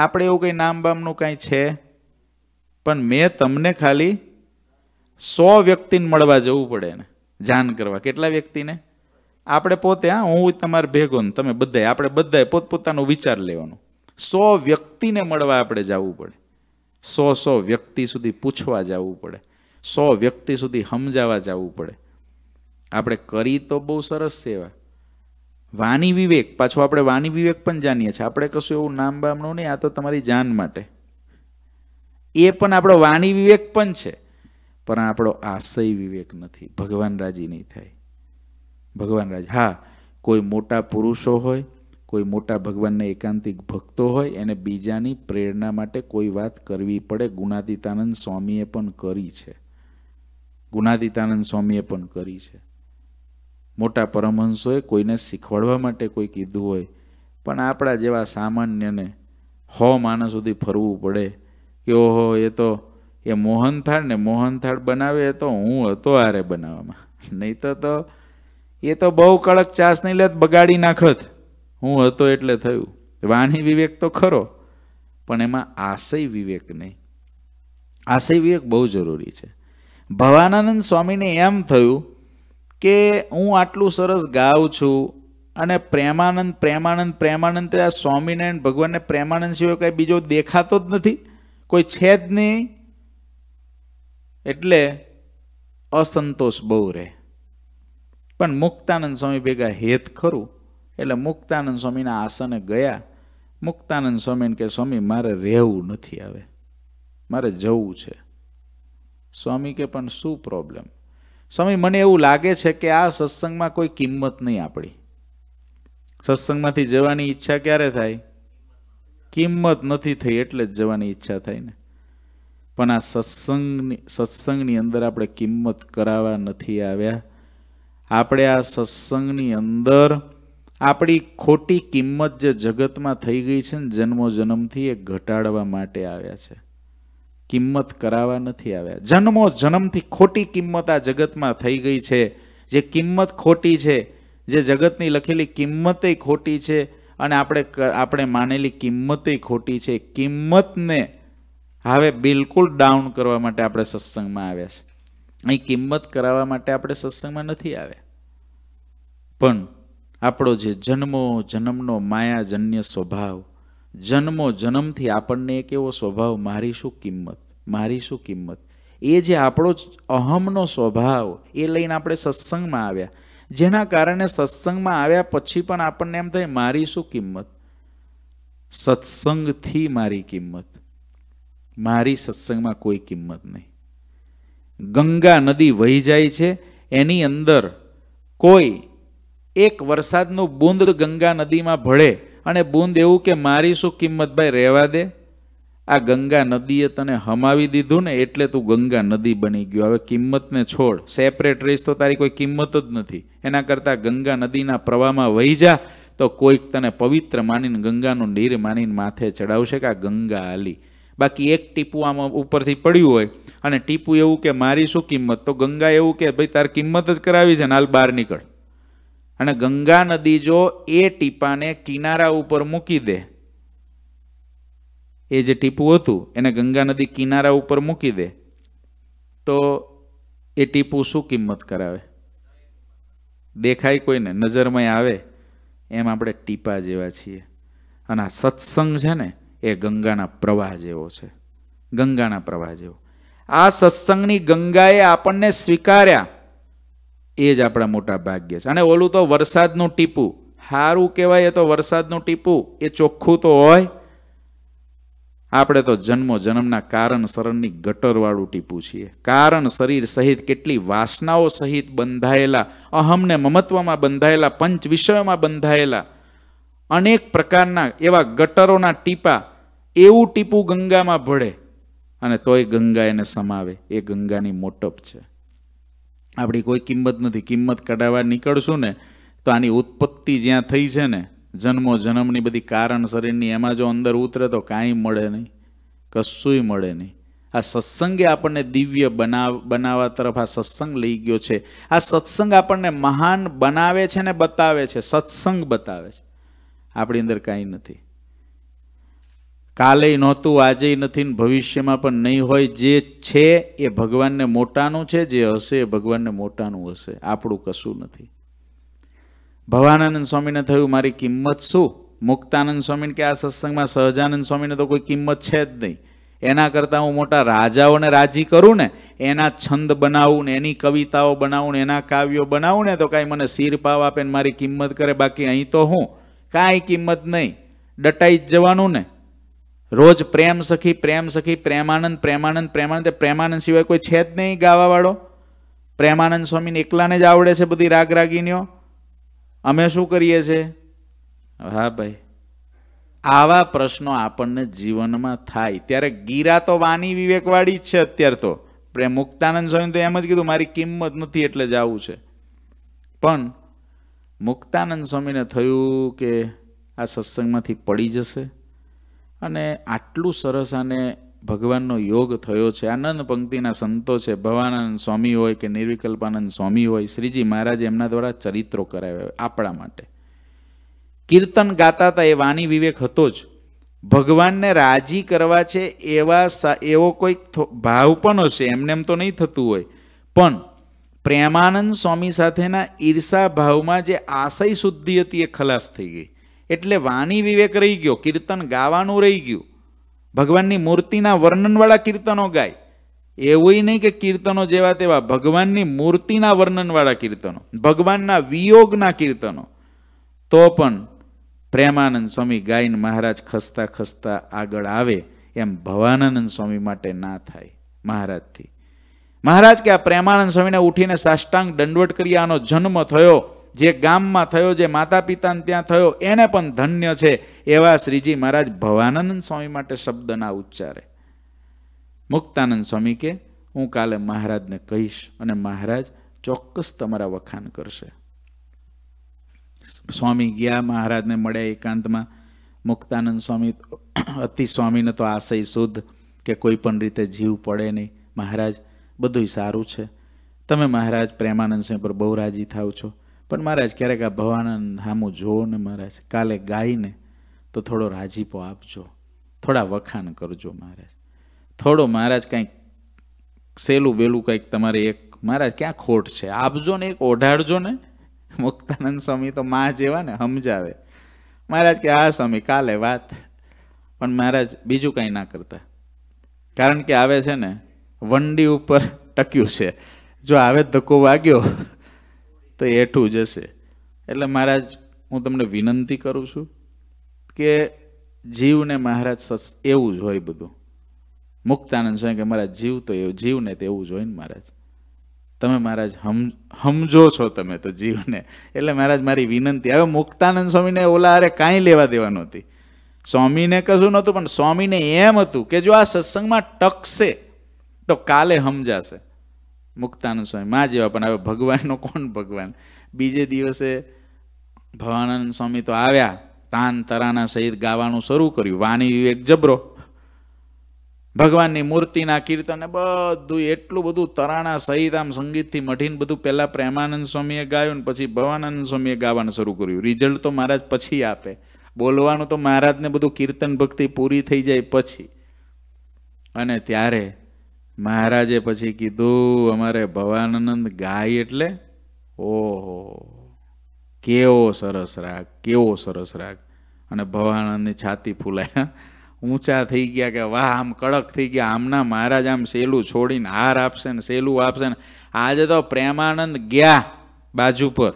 આપણે એવું કંઈ નામ બામનું કાંઈ છે પણ મેં તમને ખાલી સો વ્યક્તિને મળવા જવું પડે ને જાણ કરવા કેટલા વ્યક્તિને આપણે પોતે હા હું તમારે ભેગો ને તમે બધાય આપણે બધાએ પોતપોતાનો વિચાર લેવાનો સો વ્યક્તિને મળવા આપણે જવું પડે સો સો વ્યક્તિ સુધી પૂછવા જવું પડે સો વ્યક્તિ સુધી સમજાવવા જવું પડે આપણે કરી તો બહુ સરસ સેવા વાણી વિવેક પાછો આપણે વાણી વિવેક પણ જાણીએ છીએ આપણે કશું એવું નામ બામણું નહીં આ તો તમારી જાન માટે એ પણ આપણો વાણી વિવેક પણ છે પણ આપણો આશય વિવેક નથી ભગવાન રાજી નહીં થાય ભગવાન રાજી હા કોઈ મોટા પુરુષો હોય કોઈ મોટા ભગવાનના એકાંતિક ભક્તો હોય એને બીજાની પ્રેરણા માટે કોઈ વાત કરવી પડે ગુણાતીતાનંદ સ્વામીએ પણ કરી છે ગુણાતીતાનંદ સ્વામીએ પણ કરી છે મોટા પરમહંસોએ કોઈને શીખવાડવા માટે કોઈ કીધું હોય પણ આપણા જેવા સામાન્યને હો માણસ સુધી ફરવું પડે કે ઓહો એ તો એ મોહનથાળ ને મોહનથાળ બનાવે તો હું હતો આરે બનાવવામાં નહીં તો એ તો બહુ કડક નહીં લેત બગાડી નાખત હું હતો એટલે થયું વાણી વિવેક તો ખરો પણ એમાં આશય વિવેક નહીં આશય વિવેક બહુ જરૂરી છે ભવાનાનંદ સ્વામીને એમ થયું કે હું આટલું સરસ ગાઉં છું અને પ્રેમાનંદ પ્રેમાનંદ પ્રેમાનંદ આ સ્વામિનારાયણ ભગવાનને પ્રેમાનંદ સિવાય કંઈ બીજો દેખાતો જ નથી કોઈ છે જ નહીં એટલે અસંતોષ બહુ રહે પણ મુક્તાનંદ સ્વામી ભેગા હેત ખરું એટલે મુક્તાનંદ સ્વામીના આસને ગયા મુક્તાનંદ સ્વામીને કે સ્વામી મારે રહેવું નથી હવે મારે જવું છે સ્વામી કે પણ શું પ્રોબ્લેમ સ્વામી મને એવું લાગે છે કે આ સત્સંગમાં કોઈ કિંમત નહીં આપણી સત્સંગમાંથી જવાની ઈચ્છા ક્યારે થાય કિંમત નથી થઈ એટલે જ જવાની ઈચ્છા થાય ને પણ આ સત્સંગની સત્સંગની અંદર આપણે કિંમત કરાવવા નથી આવ્યા આપણે આ સત્સંગની અંદર આપણી ખોટી કિંમત જે જગતમાં થઈ ગઈ છે ને જન્મો જન્મથી એ ઘટાડવા માટે આવ્યા છે કિંમત કરાવવા નથી આવ્યા જન્મો જન્મથી ખોટી કિંમત આ જગતમાં થઈ ગઈ છે જે કિંમત ખોટી છે જે જગતની લખેલી કિંમતે ખોટી છે અને આપણે આપણે માનેલી કિંમતે ખોટી છે કિંમતને હવે બિલકુલ ડાઉન કરવા માટે આપણે સત્સંગમાં આવ્યા છે અહીં કિંમત કરાવવા માટે આપણે સત્સંગમાં નથી આવ્યા પણ આપણો જે જન્મો જન્મનો માયાજન્ય સ્વભાવ જન્મો જન્મથી આપણને એક એવો સ્વભાવ મારી શું કિંમત મારી શું કિંમત એ જે આપણો જ અહમનો સ્વભાવ એ લઈને આપણે સત્સંગમાં આવ્યા જેના કારણે સત્સંગમાં આવ્યા પછી પણ આપણને એમ થાય મારી શું કિંમત સત્સંગથી મારી કિંમત મારી સત્સંગમાં કોઈ કિંમત નહીં ગંગા નદી વહી જાય છે એની અંદર કોઈ એક વરસાદનું બુંદ ગંગા નદીમાં ભળે અને બુંદ એવું કે મારી શું કિંમત ભાઈ રહેવા દે આ ગંગા નદીએ તને હમાવી દીધું ને એટલે તું ગંગા નદી બની ગયો હવે કિંમતને છોડ સેપરેટ રહીશ તો તારી કોઈ કિંમત જ નથી એના કરતાં ગંગા નદીના પ્રવાહમાં વહી જા તો કોઈક તને પવિત્ર માનીને ગંગાનું નીર માનીને માથે ચડાવશે કે આ ગંગા આલી બાકી એક ટીપું આમાં ઉપરથી પડ્યું હોય અને ટીપું એવું કે મારી શું કિંમત તો ગંગા એવું કે ભાઈ તારી કિંમત જ કરાવી છે ને હાલ બહાર નીકળ અને ગંગા નદી જો એ ટીપાને કિનારા ઉપર મૂકી દે એ જે ટીપું હતું એને ગંગા નદી કિનારા ઉપર મૂકી દે તો એ ટીપું શું કિંમત કરાવે દેખાય કોઈને નજરમાં આવે એમ આપણે ટીપા જેવા છીએ અને આ સત્સંગ છે ને એ ગંગાના પ્રવાહ જેવો છે ગંગાના પ્રવાહ જેવો આ સત્સંગની ગંગાએ આપણને સ્વીકાર્યા એ જ આપણા મોટા ભાગ્ય છે અને ઓલું તો વરસાદનું ટીપું સારું કહેવાય એ તો વરસાદનું ટીપું એ ચોખ્ખું તો હોય આપણે તો જન્મો જન્મના કારણ શરણની ગટરવાળું ટીપું છીએ કારણ શરીર સહિત કેટલી વાસનાઓ સહિત બંધાયેલા અહમને મમત્વમાં બંધાયેલા પંચ વિષયોમાં બંધાયેલા અનેક પ્રકારના એવા ગટરોના ટીપા એવું ટીપું ગંગામાં ભળે અને તોય ગંગા એને સમાવે એ ગંગાની મોટપ છે આપણી કોઈ કિંમત નથી કિંમત કઢાવવા નીકળશું ને તો આની ઉત્પત્તિ જ્યાં થઈ છે ને જન્મો જન્મની બધી કારણ શરીરની એમાં જો અંદર ઉતરે તો કાંઈ મળે નહીં કશુંય મળે નહીં આ સત્સંગે આપણને દિવ્ય બનાવ બનાવવા તરફ આ સત્સંગ લઈ ગયો છે આ સત્સંગ આપણને મહાન બનાવે છે ને બતાવે છે સત્સંગ બતાવે છે આપણી અંદર કાંઈ નથી કાલે નહોતું આજે નથી ને ભવિષ્યમાં પણ નહીં હોય જે છે એ ભગવાનને મોટાનું છે જે હશે એ ભગવાનને મોટાનું હશે આપણું કશું નથી ભવાનંદ સ્વામીને થયું મારી કિંમત શું મુક્તાનંદ સ્વામીને કે આ સત્સંગમાં સહજાનંદ સ્વામીને તો કોઈ કિંમત છે જ નહીં એના કરતાં હું મોટા રાજાઓને રાજી કરું ને એના છંદ બનાવું ને એની કવિતાઓ બનાવું ને એના કાવ્યો બનાવું ને તો કાંઈ મને શીર પાવ આપે ને મારી કિંમત કરે બાકી અહીં તો હું કાંઈ કિંમત નહીં ડટાઈ જ જવાનું ને રોજ પ્રેમ સખી પ્રેમ સખી પ્રેમાનંદ પ્રેમાનંદ પ્રેમાનંદ પ્રેમાનંદ સિવાય કોઈ છે જ નહીં ગાવાવાળો પ્રેમાનંદ સ્વામીને એકલાને જ આવડે છે બધી રાગ રાગીનીઓ અમે શું કરીએ છીએ હા ભાઈ આવા પ્રશ્નો આપણને જીવનમાં થાય ત્યારે ગીરા તો વાની વિવેકવાળી જ છે અત્યારે તો પ્રેમ મુક્તાનંદ સ્વામી તો એમ જ કીધું મારી કિંમત નથી એટલે જ આવું છે પણ મુક્તાનંદ સ્વામીને થયું કે આ સત્સંગમાંથી પડી જશે અને આટલું સરસ આને ભગવાનનો યોગ થયો છે આનંદ પંક્તિના સંતો છે ભવાનંદ સ્વામી હોય કે નિર્વિકલ્પાનંદ સ્વામી હોય શ્રીજી મહારાજ એમના દ્વારા ચરિત્રો કરાવ્યા આપણા માટે કીર્તન ગાતા હતા એ વાણી વિવેક હતો જ ભગવાનને રાજી કરવા છે એવા એવો કોઈક ભાવ પણ હશે એમને એમ તો નહીં થતું હોય પણ પ્રેમાનંદ સ્વામી સાથેના ઈર્ષા ભાવમાં જે આશય શુદ્ધિ હતી એ ખલાસ થઈ ગઈ એટલે વાણી વિવેક રહી ગયો કીર્તન ગાવાનું રહી ગયું ભગવાનની મૂર્તિના વર્ણનવાળા કીર્તનો ગાય એવું નહીં કે કીર્તનો જેવા તેવા ભગવાનની મૂર્તિના વર્ણનવાળા કીર્તનો ભગવાનના વિયોગના કીર્તનો તો પણ પ્રેમાનંદ સ્વામી ગાયન મહારાજ ખસતા ખસતા આગળ આવે એમ ભવાનંદ સ્વામી માટે ના થાય મહારાજથી મહારાજ કે આ પ્રેમાનંદ સ્વામીને ઉઠીને સાષ્ટાંગ દંડવટ કરી આનો જન્મ થયો જે ગામમાં થયો જે માતા પિતાને ત્યાં થયો એને પણ ધન્ય છે એવા શ્રીજી મહારાજ ભવાનંદ સ્વામી માટે શબ્દના ઉચ્ચારે મુક્તાનંદ સ્વામી કે હું કાલે મહારાજને કહીશ અને મહારાજ ચોક્કસ તમારા વખાણ કરશે સ્વામી ગયા મહારાજને મળ્યા એકાંતમાં મુક્તાનંદ સ્વામી અતિ સ્વામીને તો આશય શુદ્ધ કે કોઈ પણ રીતે જીવ પડે નહીં મહારાજ બધું સારું છે તમે મહારાજ પ્રેમાનંદ સ્વામી પર બહુ રાજી થાવ છો પણ મહારાજ ક્યારેક આ ભવાનંદ સામું જોવો ને મહારાજ કાલે ગાઈને તો થોડો રાજીપો આપજો થોડા વખાણ કરજો મહારાજ થોડો મહારાજ કાંઈક સેલું બેલું કંઈક તમારે એક મહારાજ ક્યાં ખોટ છે આપજો ને એક ઓઢાડજો ને મુક્તાનંદ સ્વામી તો મા જેવા ને સમજાવે મહારાજ કે આ સ્વામી કાલે વાત પણ મહારાજ બીજું કાંઈ ના કરતા કારણ કે આવે છે ને વંડી ઉપર ટક્યું છે જો આવે ધક્કો વાગ્યો તો હેઠું જશે એટલે મહારાજ હું તમને વિનંતી કરું છું કે જીવને મહારાજ સસ એવું જ હોય બધું મુક્તાનંદ સ્વામી કે મારા જીવ તો એવું જીવને તો એવું જ હોય ને મહારાજ તમે મહારાજ સમજો છો તમે તો જીવને એટલે મહારાજ મારી વિનંતી હવે મુક્તાનંદ સ્વામીને ઓલા અરે કાંઈ લેવા દેવાનું હતી સ્વામીને કશું નહોતું પણ સ્વામીને એમ હતું કે જો આ સત્સંગમાં ટકશે તો કાલે સમજાશે મુક્તાનંદ સ્વામી મા જેવા પણ હવે ભગવાનનો કોણ ભગવાન બીજે દિવસે ભવાનંદ સ્વામી તો આવ્યા તાન તરાના સહિત ગાવાનું શરૂ કર્યું વાણી વિવેક જબરો ભગવાનની મૂર્તિના કીર્તન બધું એટલું બધું તરાણા સહિત આમ સંગીતથી મઢીને બધું પહેલાં પ્રેમાનંદ સ્વામીએ ગાયું ને પછી ભવાનંદ સ્વામીએ ગાવાનું શરૂ કર્યું રિઝલ્ટ તો મહારાજ પછી આપે બોલવાનું તો મહારાજને બધું કીર્તન ભક્તિ પૂરી થઈ જાય પછી અને ત્યારે મહારાજે પછી કીધું અમારે ભવાનંદ ગાય એટલે ઓહો કેવો સરસ રાગ કેવો સરસ રાગ અને ભવાનંદની છાતી ફૂલાય ઊંચા થઈ ગયા કે વાહ આમ કડક થઈ ગયા આમના મહારાજ આમ સેલું છોડીને હાર આપશે ને સેલું આપશે ને આજે તો પ્રેમાનંદ ગયા બાજુ પર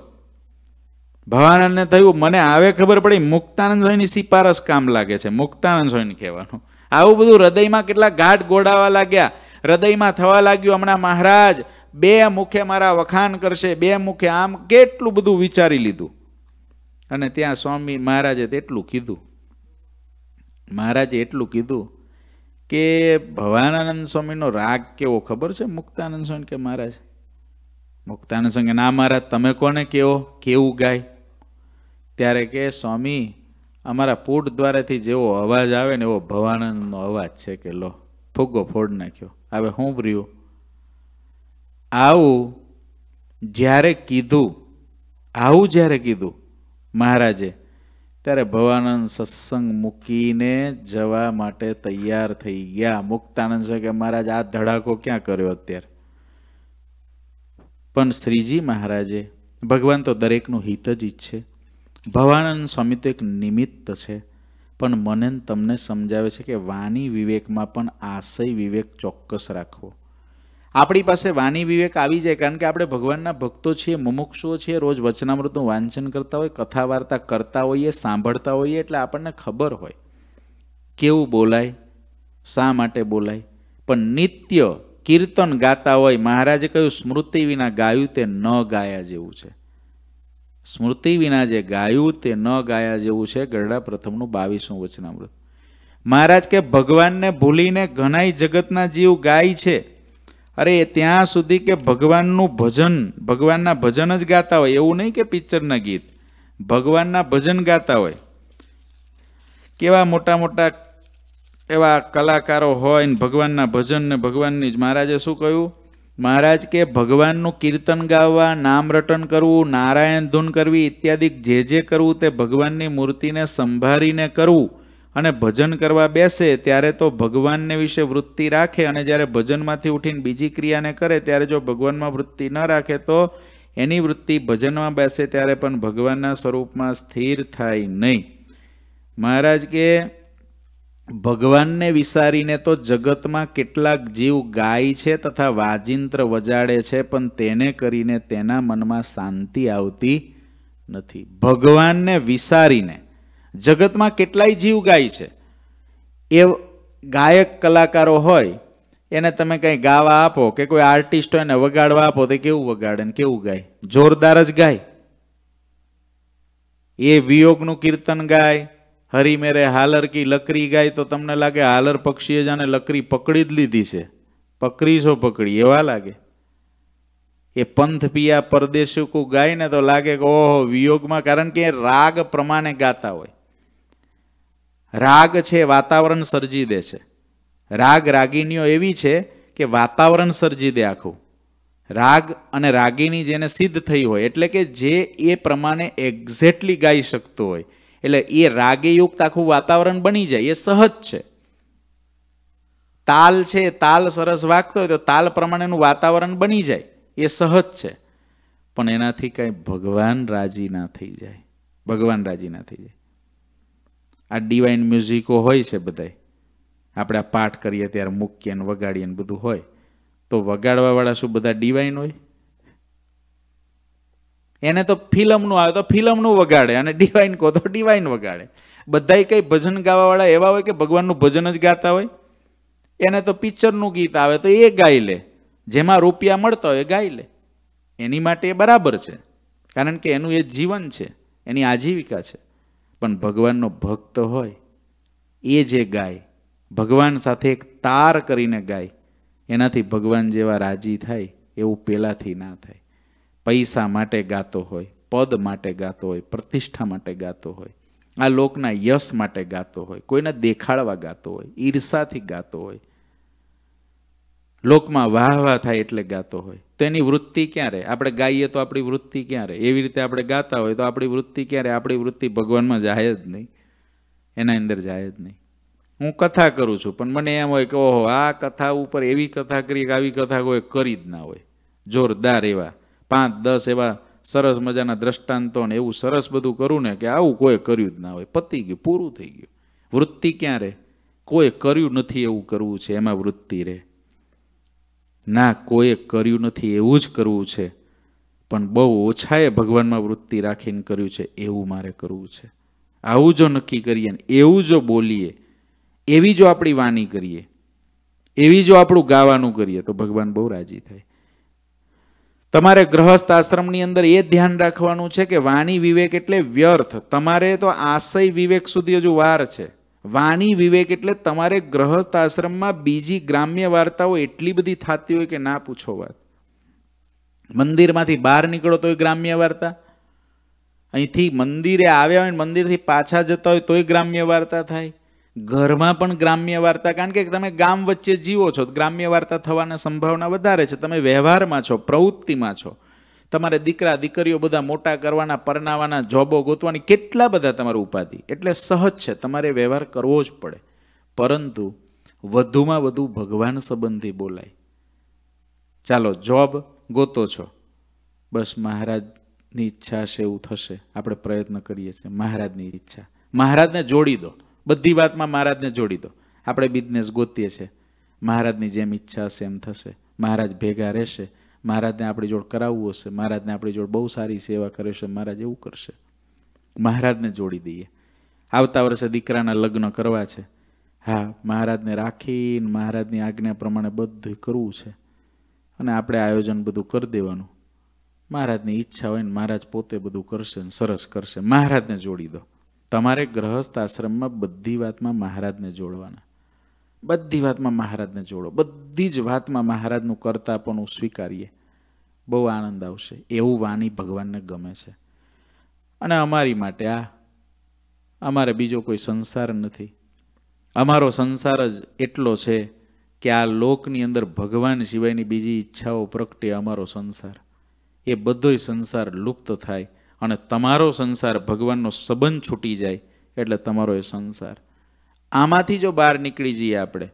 ભવાનંદને થયું મને આવે ખબર પડી મુક્તાનંદ સ્વામીની સિફારસ કામ લાગે છે મુક્તાનંદ સ્વામીને કહેવાનું આવું બધું હૃદયમાં કેટલા ગાઢ ગોડાવા લાગ્યા હૃદયમાં થવા લાગ્યું હમણાં મહારાજ બે મુખે મારા વખાણ કરશે બે મુખે આમ કેટલું બધું વિચારી લીધું અને ત્યાં સ્વામી મહારાજે તેટલું કીધું મહારાજે એટલું કીધું કે ભવાનાનંદ સ્વામીનો રાગ કેવો ખબર છે મુક્તાનંદ સ્વામી કે મહારાજ મુક્તાનંદ સ્વામી ના મહારાજ તમે કોને કેવો કેવું ગાય ત્યારે કે સ્વામી અમારા પૂટ દ્વારાથી જેવો અવાજ આવે ને એવો ભવાનંદનો અવાજ છે કે લો ફુગ્ગો ફોડ નાખ્યો હવે હું સાંભળ્યું આવું જ્યારે કીધું આવું જ્યારે કીધું મહારાજે ત્યારે ભવાનંદ સત્સંગ મૂકીને જવા માટે તૈયાર થઈ ગયા મુક્તાનંદ છે કે મહારાજ આ ધડાકો ક્યાં કર્યો અત્યારે પણ શ્રીજી મહારાજે ભગવાન તો દરેકનું હિત જ ઈચ્છે ભવાનંદ સ્વામી તો એક નિમિત્ત છે પણ મને તમને સમજાવે છે કે વાણી વિવેકમાં પણ આશય વિવેક ચોક્કસ રાખવો આપણી પાસે વાણી વિવેક આવી જાય કારણ કે આપણે ભગવાનના ભક્તો છીએ મુમુક્ષુઓ છીએ રોજ વચનામૃતનું વાંચન કરતા હોય કથા વાર્તા કરતા હોઈએ સાંભળતા હોઈએ એટલે આપણને ખબર હોય કેવું બોલાય શા માટે બોલાય પણ નિત્ય કીર્તન ગાતા હોય મહારાજે કહ્યું સ્મૃતિ વિના ગાયું તે ન ગાયા જેવું છે સ્મૃતિ વિના જે ગાયું તે ન ગાયા જેવું છે ગરડા પ્રથમનું બાવીસમું વચનામૃત મહારાજ કે ભગવાનને ભૂલીને ઘણાય જગતના જીવ ગાય છે અરે ત્યાં સુધી કે ભગવાનનું ભજન ભગવાનના ભજન જ ગાતા હોય એવું નહીં કે પિક્ચરના ગીત ભગવાનના ભજન ગાતા હોય કેવા મોટા મોટા એવા કલાકારો હોય ને ભગવાનના ભજન ને ભગવાનની જ મહારાજે શું કહ્યું મહારાજ કે ભગવાનનું કીર્તન ગાવા નામ રટન કરવું નારાયણ ધૂન કરવી ઇત્યાદિ જે જે કરવું તે ભગવાનની મૂર્તિને સંભાળીને કરવું અને ભજન કરવા બેસે ત્યારે તો ભગવાનને વિશે વૃત્તિ રાખે અને જ્યારે ભજનમાંથી ઉઠીને બીજી ક્રિયાને કરે ત્યારે જો ભગવાનમાં વૃત્તિ ન રાખે તો એની વૃત્તિ ભજનમાં બેસે ત્યારે પણ ભગવાનના સ્વરૂપમાં સ્થિર થાય નહીં મહારાજ કે ભગવાનને વિસારીને તો જગતમાં કેટલાક જીવ ગાય છે તથા વાજિંત્ર વજાડે છે પણ તેને કરીને તેના મનમાં શાંતિ આવતી નથી ભગવાનને વિસારીને જગતમાં કેટલાય જીવ ગાય છે એ ગાયક કલાકારો હોય એને તમે કંઈ ગાવા આપો કે કોઈ આર્ટિસ્ટ હોય એને વગાડવા આપો તો કેવું વગાડે ને કેવું ગાય જોરદાર જ ગાય એ વિયોગનું કીર્તન ગાય હરી મેરે હાલર કી લકરી ગાય તો તમને લાગે હાલર પક્ષીએ જાણે લકરી પકડી જ લીધી છે પકડી છો પકડી એવા લાગે એ પંથ પિયા પરદેશકુ ગાય ને તો લાગે કે ઓહો વિયોગમાં કારણ કે રાગ પ્રમાણે ગાતા હોય રાગ છે વાતાવરણ સર્જી દે છે રાગ રાગીનીઓ એવી છે કે વાતાવરણ સર્જી દે આખું રાગ અને રાગીની જેને સિદ્ધ થઈ હોય એટલે કે જે એ પ્રમાણે એક્ઝેક્ટલી ગાઈ શકતો હોય એટલે એ રાગયુક્ત આખું વાતાવરણ બની જાય એ સહજ છે તાલ છે તાલ સરસ વાગતો હોય તો તાલ પ્રમાણેનું વાતાવરણ બની જાય એ સહજ છે પણ એનાથી કાંઈ ભગવાન રાજી ના થઈ જાય ભગવાન રાજી ના થઈ જાય આ ડિવાઇન મ્યુઝિકો હોય છે બધા આપણે આ પાઠ કરીએ ત્યારે મૂકીએ ને વગાડીએ ને બધું હોય તો વગાડવાવાળા શું બધા ડિવાઇન હોય એને તો ફિલ્મનું આવે તો ફિલ્મનું વગાડે અને ડિવાઇન કહો તો ડિવાઇન વગાડે બધાય કંઈ ભજન ગાવાવાળા એવા હોય કે ભગવાનનું ભજન જ ગાતા હોય એને તો પિક્ચરનું ગીત આવે તો એ ગાઈ લે જેમાં રૂપિયા મળતા હોય એ ગાઈ લે એની માટે એ બરાબર છે કારણ કે એનું એ જીવન છે એની આજીવિકા છે પણ ભગવાનનો ભક્ત હોય એ જે ગાય ભગવાન સાથે એક તાર કરીને ગાય એનાથી ભગવાન જેવા રાજી થાય એવું પહેલાંથી ના થાય પૈસા માટે ગાતો હોય પદ માટે ગાતો હોય પ્રતિષ્ઠા માટે ગાતો હોય આ લોકના યશ માટે ગાતો હોય કોઈને દેખાડવા ગાતો હોય ઈર્ષાથી ગાતો હોય લોકમાં વાહ વાહ થાય એટલે ગાતો હોય તો એની વૃત્તિ ક્યારે આપણે ગાઈએ તો આપણી વૃત્તિ ક્યારે એવી રીતે આપણે ગાતા હોય તો આપણી વૃત્તિ ક્યારે આપણી વૃત્તિ ભગવાનમાં જાય જ નહીં એના અંદર જાય જ નહીં હું કથા કરું છું પણ મને એમ હોય કે ઓહો આ કથા ઉપર એવી કથા કરી કે આવી કથા કોઈ કરી જ ના હોય જોરદાર એવા પાંચ દસ એવા સરસ મજાના દ્રષ્ટાંતો ને એવું સરસ બધું કરું ને કે આવું કોઈ કર્યું જ ના હોય પતી ગયું પૂરું થઈ ગયું વૃત્તિ ક્યાં રહે કોઈ કર્યું નથી એવું કરવું છે એમાં વૃત્તિ રહે ના કોઈએ કર્યું નથી એવું જ કરવું છે પણ બહુ ઓછાએ ભગવાનમાં વૃત્તિ રાખીને કર્યું છે એવું મારે કરવું છે આવું જો નક્કી કરીએ ને એવું જો બોલીએ એવી જો આપણી વાણી કરીએ એવી જો આપણું ગાવાનું કરીએ તો ભગવાન બહુ રાજી થાય તમારે ગ્રહસ્થ આશ્રમની અંદર એ ધ્યાન રાખવાનું છે કે વાણી વિવેક એટલે વ્યર્થ તમારે તો આશય વિવેક સુધી હજુ વાર છે વાણી વિવેક એટલે તમારે ગ્રહસ્થ આશ્રમમાં બીજી ગ્રામ્ય વાર્તાઓ એટલી બધી થતી હોય કે ના પૂછો વાત મંદિરમાંથી બહાર નીકળો તોય ગ્રામ્ય વાર્તા અહીંથી મંદિરે આવ્યા હોય મંદિરથી પાછા જતા હોય તોય ગ્રામ્ય વાર્તા થાય ઘરમાં પણ ગ્રામ્ય વાર્તા કારણ કે તમે ગામ વચ્ચે જીવો છો ગ્રામ્ય વાર્તા થવાની સંભાવના વધારે છે તમે વ્યવહારમાં છો પ્રવૃત્તિમાં છો તમારે દીકરા દીકરીઓ બધા મોટા કરવાના પરનાવાના જોબો ગોતવાની કેટલા બધા તમારી ઉપાધિ એટલે સહજ છે તમારે વ્યવહાર કરવો જ પડે પરંતુ વધુમાં વધુ ભગવાન સંબંધી બોલાય ચાલો જોબ ગોતો છો બસ મહારાજની ઈચ્છા હશે એવું થશે આપણે પ્રયત્ન કરીએ છીએ મહારાજની ઈચ્છા મહારાજને જોડી દો બધી વાતમાં મહારાજને જોડી દો આપણે બિઝનેસ ગોતીએ છીએ મહારાજની જેમ ઈચ્છા હશે એમ થશે મહારાજ ભેગા રહેશે મહારાજને આપણી જોડ કરાવવું હશે મહારાજને આપણી જોડ બહુ સારી સેવા કરે છે મહારાજ એવું કરશે મહારાજને જોડી દઈએ આવતા વર્ષે દીકરાના લગ્ન કરવા છે હા મહારાજને રાખીને મહારાજની આજ્ઞા પ્રમાણે બધું કરવું છે અને આપણે આયોજન બધું કરી દેવાનું મહારાજની ઈચ્છા હોય ને મહારાજ પોતે બધું કરશે ને સરસ કરશે મહારાજને જોડી દો તમારે ગ્રહસ્થ આશ્રમમાં બધી વાતમાં મહારાજને જોડવાના બધી વાતમાં મહારાજને જોડો બધી જ વાતમાં મહારાજનું કરતા પણ હું સ્વીકારીએ બહુ આનંદ આવશે એવું વાણી ભગવાનને ગમે છે અને અમારી માટે આ અમારે બીજો કોઈ સંસાર નથી અમારો સંસાર જ એટલો છે કે આ લોકની અંદર ભગવાન સિવાયની બીજી ઈચ્છાઓ પ્રગટે અમારો સંસાર એ બધોય સંસાર લુપ્ત થાય અને તમારો સંસાર ભગવાનનો સંબંધ છૂટી જાય એટલે તમારો એ સંસાર આમાંથી જો બહાર નીકળી જઈએ આપણે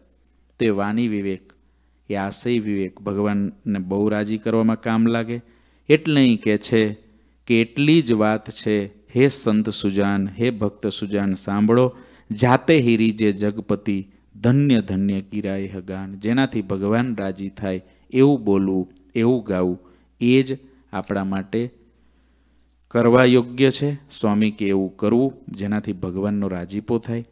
તો એ વાની વિવેક એ આશય વિવેક ભગવાનને બહુ રાજી કરવામાં કામ લાગે એટલે કે છે કે એટલી જ વાત છે હે સંત સુજાન હે ભક્ત સુજાન સાંભળો જાતે હીરી જે જગપતિ ધન્ય ધન્ય કિરાય હગાન જેનાથી ભગવાન રાજી થાય એવું બોલવું એવું ગાવું એ જ આપણા માટે કરવા યોગ્ય છે સ્વામી કે એવું કરવું જેનાથી ભગવાનનો રાજીપો થાય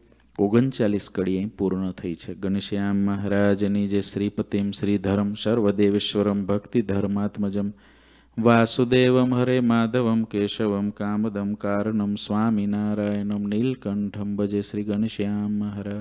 ઓગણચાલીસ કડી અહીં પૂર્ણ થઈ છે ગણશ્યામ મહારાજની જે શ્રીપતિમ શ્રીધરમ સર્વદેવેશ્વરમ ભક્તિ ધર્માત્મજમ વાસુદેવમ હરે માધવમ કેશવમ કામદમ કારણમ સ્વામિનારાયણમ નીલકંઠમ ભજે શ્રી ગણશ્યામ મહારાજ